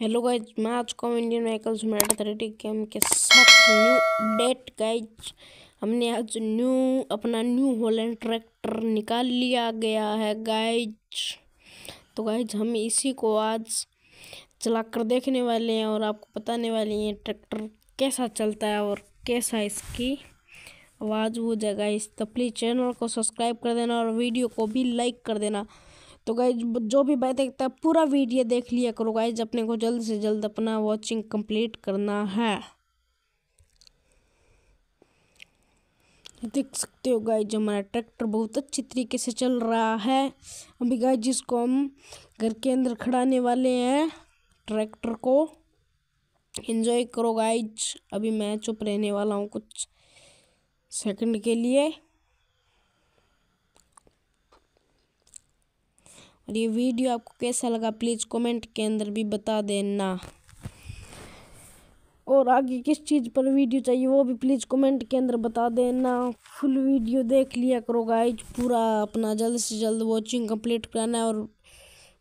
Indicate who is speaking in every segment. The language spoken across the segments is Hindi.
Speaker 1: हेलो गाइज मैं आज को Indian vehicles meta thirty game के साथ न्यू अपडेट गाइज हमने आज न्यू अपना न्यू होलैंड ट्रैक्टर निकाल लिया गया है गाइज तो गाइज हम इसी को आज चला कर देखने वाले हैं और आपको बताने वाले हैं ट्रैक्टर कैसा चलता है और कैसा इसकी आवाज़ वो जगह इस तो प्लीज़ चैनल को सब्सक्राइब कर देना और वीडियो को भी लाइक कर देना तो गाइज जो भी भाई देखता है पूरा वीडियो देख लिया करो गाइज अपने को जल्द से जल्द अपना वॉचिंग कंप्लीट करना है देख सकते हो गाय जो हमारा ट्रैक्टर बहुत अच्छी तरीके से चल रहा है अभी गाय जिसको हम घर के अंदर खड़ाने वाले हैं ट्रैक्टर को एंजॉय करो गाइज अभी मैं चुप रहने वाला हूँ कुछ सेकंड के लिए और ये वीडियो आपको कैसा लगा प्लीज़ कमेंट के अंदर भी बता देना और आगे किस चीज़ पर वीडियो चाहिए वो भी प्लीज़ कमेंट के अंदर बता देना फुल वीडियो देख लिया करो गाइज पूरा अपना जल्द से जल्द वॉचिंग कंप्लीट कराना है और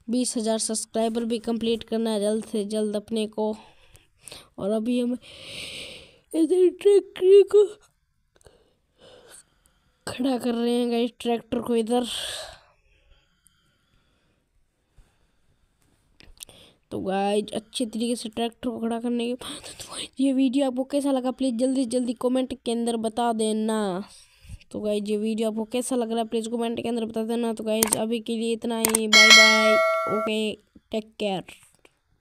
Speaker 1: बीस हज़ार सब्सक्राइबर भी कंप्लीट करना है जल्द से जल्द अपने को और अभी हम इधर ट्रैक्टर को खड़ा कर रहे हैं गाइज ट्रैक्टर को इधर तो गाइज अच्छे तरीके से ट्रैक्टर को खड़ा करने के बाद तो ये वीडियो आपको कैसा लगा प्लीज़ जल्दी से जल्दी कमेंट के अंदर बता देना तो गाइज ये वीडियो आपको कैसा लग रहा है प्लीज़ कमेंट के अंदर बता देना तो गाइज अभी के लिए इतना ही bye bye okay take care